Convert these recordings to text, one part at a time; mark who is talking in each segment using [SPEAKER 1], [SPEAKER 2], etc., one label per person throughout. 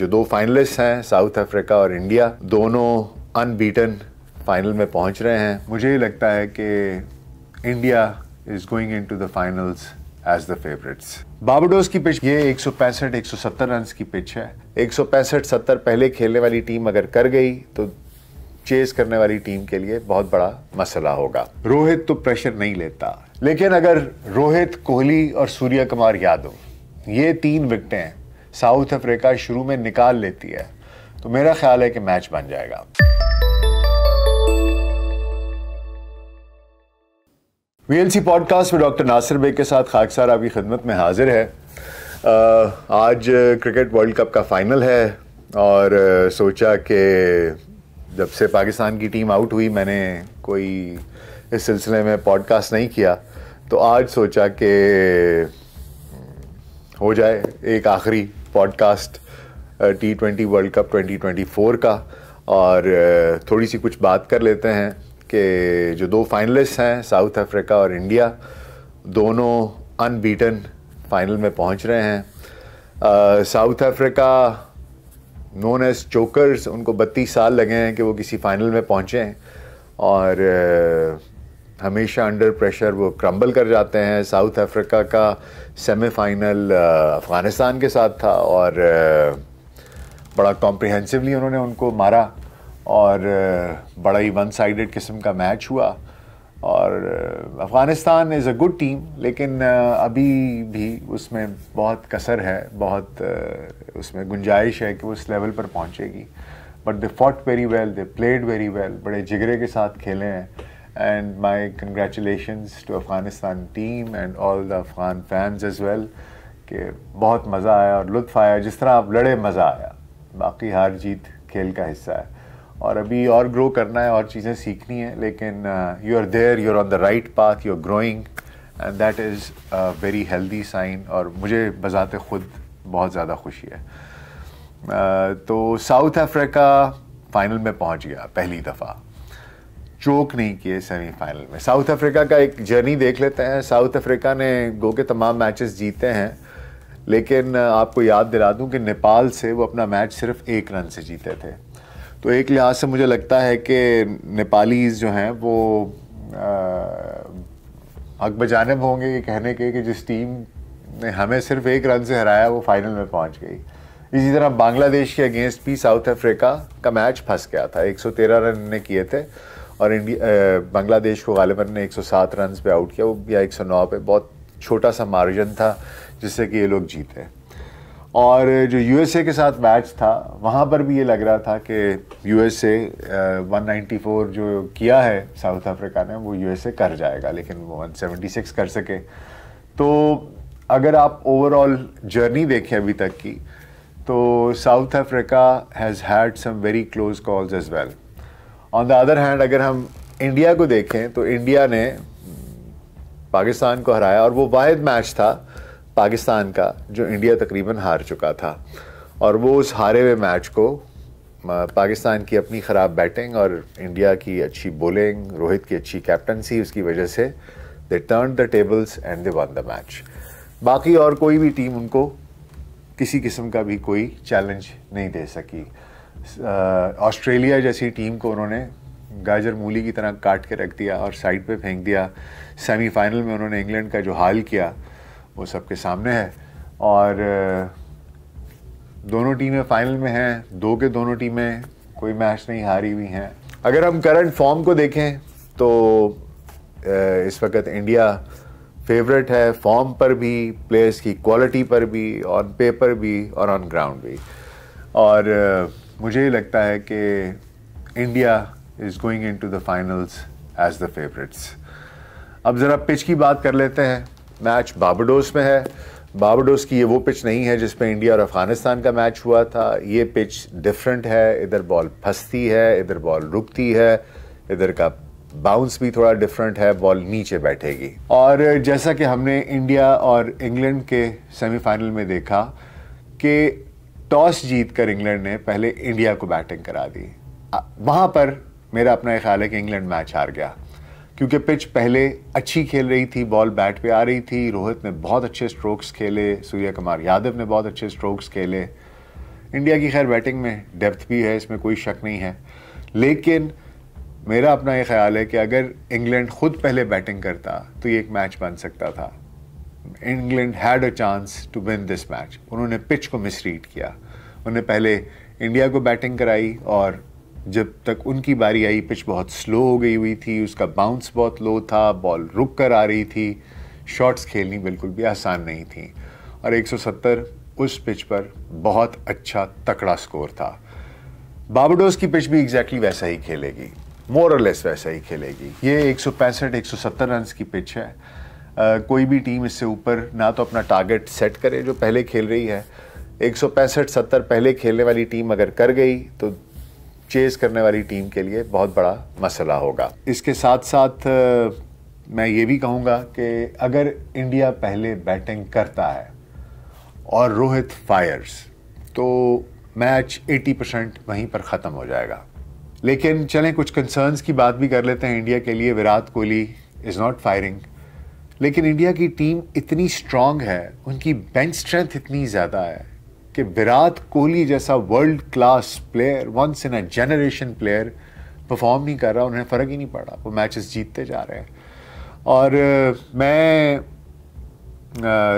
[SPEAKER 1] जो दो फाइनलिस्ट हैं साउथ अफ्रीका और इंडिया दोनों अनबीटन फाइनल में पहुंच रहे हैं मुझे लगता है कि India is going into the finals as the favourites Barbados की पिच ये एक सौ पैंसठ एक सौ सत्तर रन की पिच है एक सौ पैंसठ सत्तर पहले खेलने वाली टीम अगर कर गई तो चेस करने वाली टीम के लिए बहुत बड़ा मसला होगा रोहित तो प्रेशर नहीं लेता लेकिन अगर रोहित कोहली और सूर्य कुमार यादव ये तीन विकटें साउथ अफ्रीका शुरू में निकाल लेती है तो मेरा ख्याल है कि मैच बन जाएगा वीएलसी पॉडकास्ट में डॉक्टर नासिर बेग के साथ खाकसार आपकी खिदमत में हाजिर है आज क्रिकेट वर्ल्ड कप का फाइनल है और सोचा कि जब से पाकिस्तान की टीम आउट हुई मैंने कोई इस सिलसिले में पॉडकास्ट नहीं किया तो आज सोचा कि हो जाए एक आखिरी podcast T twenty world cup 2024 का और uh, थोड़ी सी कुछ बात कर लेते हैं कि जो दो फाइनलिस्ट हैं साउथ अफ्रीका और इंडिया दोनों अनबीटन फाइनल में पहुंच रहे हैं South Africa known as chokers उनको बत्तीस साल लगे हैं कि वो किसी फाइनल में पहुँचें और uh, हमेशा अंडर प्रेशर वो क्रम्बल कर जाते हैं साउथ अफ्रीका का सेमीफाइनल अफ़गानिस्तान uh, के साथ था और uh, बड़ा कॉम्प्रिहेंसिवली उन्होंने उनको मारा और uh, बड़ा ही वन साइडेड किस्म का मैच हुआ और Afghanistan is a good team लेकिन अभी भी उसमें बहुत कसर है बहुत उसमें गुंजाइश है कि वो उस लेवल पर पहुंचेगी but they fought very well they played very well बड़े जिगरे के साथ खेले हैं And my congratulations to Afghanistan team and all the Afghan fans as well कि बहुत मज़ा आया और लुत्फ आया जिस तरह आप लड़े मज़ा आया बाकी हार जीत खेल का हिस्सा है और अभी और ग्रो करना है और चीज़ें सीखनी है लेकिन you are there you are on the right path you are growing and that is very healthy sign और मुझे बजाते खुद बहुत ज़्यादा खुशी है uh, तो साउथ अफ्रीका फाइनल में पहुंच गया पहली दफ़ा चोक नहीं किए सेमीफाइनल में साउथ अफ्रीका का एक जर्नी देख लेते हैं साउथ अफ्रीका ने गो के तमाम मैचेस जीते हैं लेकिन आपको याद दिला दूं कि नेपाल से वो अपना मैच सिर्फ एक रन से जीते थे तो एक लिहाज से मुझे लगता है कि नेपालीज जो हैं वो हक बजानब होंगे ये कहने के कि जिस टीम ने हमें सिर्फ एक रन से हराया वो फाइनल में पहुंच गई इसी तरह बांग्लादेश के अगेंस्ट भी साउथ अफ्रीका का मैच फंस गया था 113 रन ने किए थे और बांग्लादेश को गालिबा ने 107 रन पे आउट किया वो या 109 पे बहुत छोटा सा मार्जिन था जिससे कि ये लोग जीते और जो यूएसए के साथ मैच था वहाँ पर भी ये लग रहा था कि यूएसए 194 जो किया है साउथ अफ्रीका ने वो यूएसए कर जाएगा लेकिन वो 176 कर सके तो अगर आप ओवरऑल जर्नी देखें अभी तक की तो South Africa has had some very close calls as well on the other hand अगर हम इंडिया को देखें तो इंडिया ने पाकिस्तान को हराया और वो वाद मैच था पाकिस्तान का जो इंडिया तकरीबन हार चुका था और वो उस हारे हुए मैच को पाकिस्तान की अपनी ख़राब बैटिंग और इंडिया की अच्छी बॉलिंग रोहित की अच्छी कैप्टनसी उसकी वजह से they turn the tables and they won the match बाकी और कोई भी टीम उनको किसी किस्म का भी कोई चैलेंज नहीं दे सकी ऑस्ट्रेलिया जैसी टीम को उन्होंने गाजर मूली की तरह काट के रख दिया और साइड पे फेंक दिया सेमीफाइनल में उन्होंने इंग्लैंड का जो हाल किया वो सबके सामने है और दोनों टीमें फाइनल में हैं दो के दोनों टीमें कोई मैच नहीं हारी हुई हैं अगर हम करंट फॉर्म को देखें तो इस वक्त इंडिया फेवरेट है फॉर्म पर भी प्लेयर्स की क्वालिटी पर भी ऑन पेपर भी और ऑन ग्राउंड भी और मुझे ही लगता है कि India is going into the finals as the favourites अब ज़रा पिच की बात कर लेते हैं मैच बाबडोस में है बाबडोस की ये वो पिच नहीं है जिसमें इंडिया और अफगानिस्तान का मैच हुआ था ये पिच डिफरेंट है इधर बॉल फंसती है इधर बॉल रुकती है इधर का बाउंस भी थोड़ा डिफरेंट है बॉल नीचे बैठेगी और जैसा कि हमने इंडिया और इंग्लैंड के सेमीफाइनल में देखा कि टॉस जीतकर इंग्लैंड ने पहले इंडिया को बैटिंग करा दी वहाँ पर मेरा अपना ख्याल है कि इंग्लैंड मैच हार गया क्योंकि पिच पहले अच्छी खेल रही थी बॉल बैट पे आ रही थी रोहित ने बहुत अच्छे स्ट्रोक्स खेले सूर्य कुमार यादव ने बहुत अच्छे स्ट्रोक्स खेले इंडिया की खैर बैटिंग में डेप्थ भी है इसमें कोई शक नहीं है लेकिन मेरा अपना ये ख्याल है कि अगर इंग्लैंड खुद पहले बैटिंग करता तो ये एक मैच बन सकता था England had a chance to win this match उन्होंने पिच को मिसरीड किया उन्होंने पहले इंडिया को बैटिंग कराई और जब तक उनकी बारी आई पिच बहुत स्लो हो गई हुई थी उसका बाउंस बहुत लो था बॉल रुक कर आ रही थी शॉट्स खेलनी बिल्कुल भी आसान नहीं थी और 170 उस पिच पर बहुत अच्छा तकड़ा स्कोर था बाबडोस की पिच भी एग्जैक्टली exactly वैसा ही खेलेगी मोर और लेस वैसा ही खेलेगी ये 165 170 रन की पिच है कोई भी टीम इससे ऊपर ना तो अपना टारगेट सेट करे जो पहले खेल रही है एक सौ पैंसठ सत्तर पहले खेलने वाली टीम अगर कर गई तो चेस करने वाली टीम के लिए बहुत बड़ा मसला होगा इसके साथ साथ मैं ये भी कहूँगा कि अगर इंडिया पहले बैटिंग करता है और रोहित फायर्स तो मैच 80 परसेंट वहीं पर ख़त्म हो जाएगा लेकिन चलें कुछ कंसर्न्स की बात भी कर लेते हैं इंडिया के लिए Virat Kohli is not firing लेकिन इंडिया की टीम इतनी स्ट्रांग है उनकी बेंच स्ट्रेंथ इतनी ज़्यादा है कि विराट कोहली जैसा world class player once in a generation player perform नहीं कर रहा उन्हें फ़र्क ही नहीं पड़ा वो मैचेस जीतते जा रहे हैं और मैं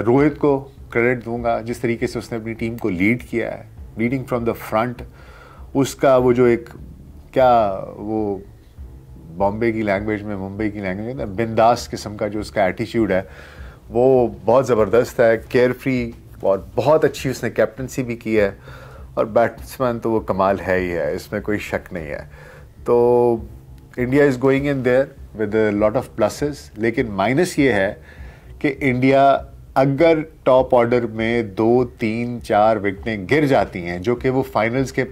[SPEAKER 1] रोहित को क्रेडिट दूंगा जिस तरीके से उसने अपनी टीम को लीड किया है लीडिंग फ्रॉम द फ्रंट उसका वो जो एक क्या वो बॉम्बे की लैंग्वेज में मुंबई की लैंग्वेज में बिंदास किस्म का जो उसका एटीट्यूड है वो बहुत ज़बरदस्त है केयर फ्री और बहुत अच्छी उसने कैप्टनसी भी की है और बैट्समैन तो वो कमाल है ही है इसमें कोई शक नहीं है तो India is going in there with lot of pluses लेकिन माइनस ये है कि इंडिया अगर टॉप ऑर्डर में दो तीन चार विकटें गिर जाती हैं जो कि वो फाइनल्स के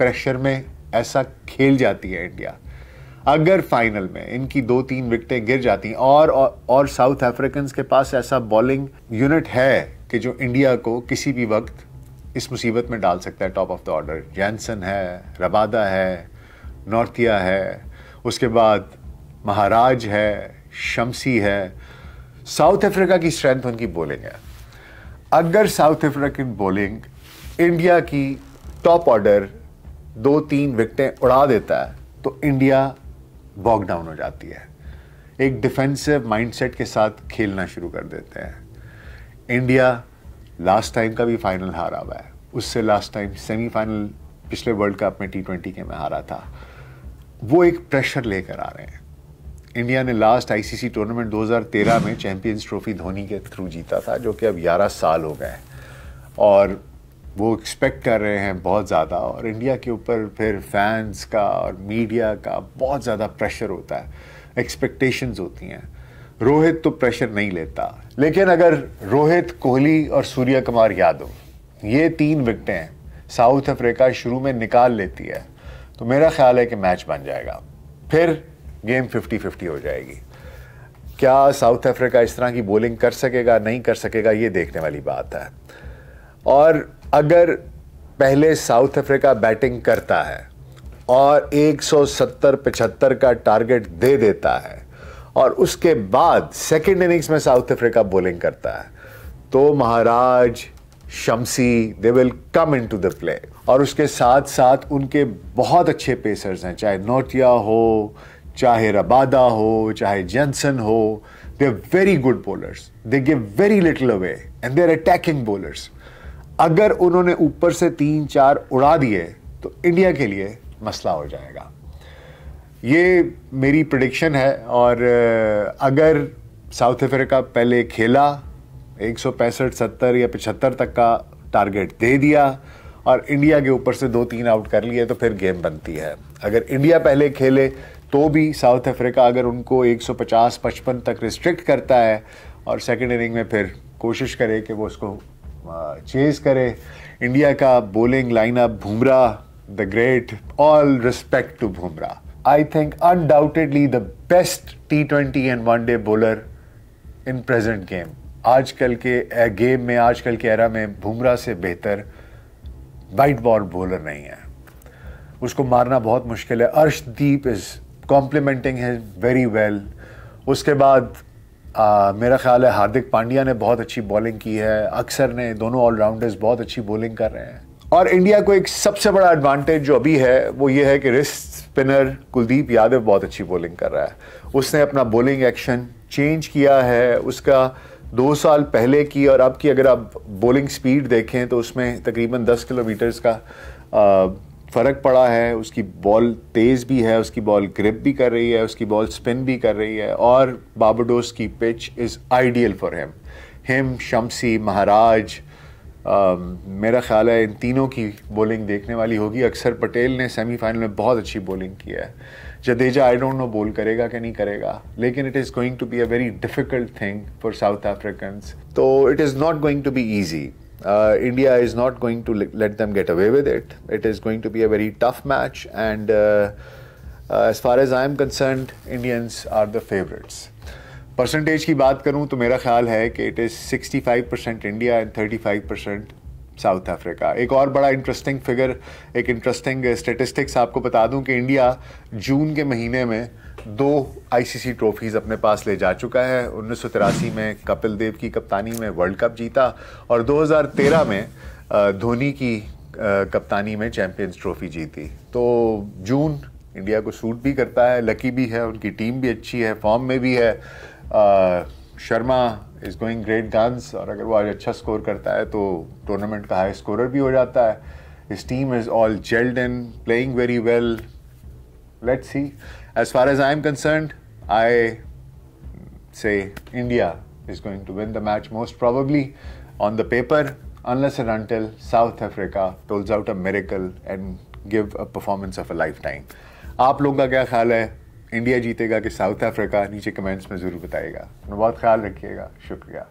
[SPEAKER 1] प्रेशर में ऐसा खेल जाती है इंडिया अगर फाइनल में इनकी दो तीन विकटें गिर जाती और और, और साउथ अफ्रीकन के पास ऐसा बॉलिंग यूनिट है कि जो इंडिया को किसी भी वक्त इस मुसीबत में डाल सकता है top of the order Jansen है रबादा है नॉर्थिया है उसके बाद महाराज है शमसी है साउथ अफ्रीका की स्ट्रेंथ उनकी बॉलिंग है अगर साउथ अफ्रीकन बॉलिंग इंडिया की टॉप ऑर्डर दो तीन विकटें उड़ा देता है तो इंडिया बॉक डाउन हो जाती है एक डिफेंसिव माइंडसेट के साथ खेलना शुरू कर देते हैं इंडिया लास्ट टाइम का भी फाइनल हारा हुआ है उससे लास्ट टाइम सेमीफाइनल पिछले वर्ल्ड कप में टी ट्वेंटी के में हारा था वो एक प्रेशर लेकर आ रहे हैं इंडिया ने लास्ट आईसीसी टूर्नामेंट 2013 में चैंपियंस ट्रॉफी धोनी के थ्रू जीता था जो कि अब 11 साल हो गए और वो एक्सपेक्ट कर रहे हैं बहुत ज़्यादा और इंडिया के ऊपर फिर फैंस का और मीडिया का बहुत ज़्यादा प्रेशर होता है एक्सपेक्टेशंस होती हैं रोहित तो प्रेशर नहीं लेता लेकिन अगर रोहित कोहली और सूर्य कुमार यादव ये तीन विकटें साउथ अफ्रीका शुरू में निकाल लेती है तो मेरा ख्याल है कि मैच बन जाएगा फिर गेम 50-50 हो जाएगी क्या साउथ अफ्रीका इस तरह की बॉलिंग कर सकेगा नहीं कर सकेगा ये देखने वाली बात है और अगर पहले साउथ अफ्रीका बैटिंग करता है और 170-75 का टारगेट दे देता है और उसके बाद सेकेंड इनिंग्स में साउथ अफ्रीका बॉलिंग करता है तो Maharaj Shamsi they will come into the play और उसके साथ साथ उनके बहुत अच्छे पेसर्स हैं चाहे नोटिया हो चाहे रबादा हो चाहे जेंसन हो they very good bowlers they give very little away and they're attacking bowlers अगर उन्होंने ऊपर से तीन चार उड़ा दिए तो इंडिया के लिए मसला हो जाएगा ये मेरी प्रडिक्शन है और अगर साउथ अफ्रीका पहले खेला एक सौ पैंसठ सत्तर या पचहत्तर तक का टारगेट दे दिया और इंडिया के ऊपर से दो तीन आउट कर लिए तो फिर गेम बनती है अगर इंडिया पहले खेले तो भी साउथ अफ्रीका अगर उनको 150 55 तक रिस्ट्रिक्ट करता है और सेकेंड इनिंग में फिर कोशिश करे कि वो उसको चेज करे इंडिया का bowling lineup Bumrah the great all respect to Bumrah I think undoubtedly the best T twenty and one day bowler in present game आजकल के गेम में आजकल के एरा में भूमरा से बेहतर वाइट बॉल बोलर नहीं है उसको मारना बहुत मुश्किल है अर्शदीप इज़ कॉम्प्लीमेंटिंग है वेरी वेल उसके बाद आ, मेरा ख्याल है हार्दिक पांड्या ने बहुत अच्छी बॉलिंग की है अक्सर ने दोनों ऑलराउंडर्स बहुत अच्छी बॉलिंग कर रहे हैं और इंडिया को एक सबसे बड़ा एडवांटेज जो अभी है वो ये है कि रिस्ट स्पिनर कुलदीप यादव बहुत अच्छी बॉलिंग कर रहा है उसने अपना बॉलिंग एक्शन चेंज किया है उसका दो साल पहले की और अब की अगर आप बॉलिंग स्पीड देखें तो उसमें तकरीबन दस किलोमीटर्स का आ, फ़र्क पड़ा है उसकी बॉल तेज़ भी है उसकी बॉल ग्रिप भी कर रही है उसकी बॉल स्पिन भी कर रही है और बाबाडोस की pitch is ideal for him him Shamsi Maharaj मेरा ख्याल है इन तीनों की बॉलिंग देखने वाली होगी अक्सर पटेल ने सेमीफाइनल में बहुत अच्छी बॉलिंग की है जडेजा आई डोंट नो बोल करेगा कि नहीं करेगा लेकिन it is going to be a very difficult thing for South Africans तो it is not going to be easy Uh, India is not going to let them get away with it. It is going to be a very tough match, and uh, uh, as far as I am concerned, Indians are the favorites. Percentage की बात करूं तो मेरा ख्याल है कि it is 65 percent India and 35 percent South Africa एक और बड़ा इंटरेस्टिंग फिगर एक इंटरेस्टिंग स्टेटिस्टिक्स आपको बता दूं कि इंडिया जून के महीने में दो आईसीसी ट्रॉफीज़ अपने पास ले जा चुका है उन्नीस में कपिल देव की कप्तानी में वर्ल्ड कप जीता और 2013 में धोनी की कप्तानी में चैम्पियंस ट्रॉफी जीती तो जून इंडिया को सूट भी करता है लकी भी है उनकी टीम भी अच्छी है फॉर्म में भी है Sharma is going great guns और अगर वो आज अच्छा स्कोर करता है तो टूर्नामेंट का हाई स्कोरर भी हो जाता है इस team is all gelled in playing very well let's see. As far as I'm concerned, I say India is going to win the match most probably on the paper, unless and until South Africa pulls out a miracle and give a performance of a lifetime. आप लोगों का क्या ख्याल है India जीतेगा कि south Africa नीचे comments में ज़रूर बताइएगा बहुत ख्याल रखिएगा शुक्रिया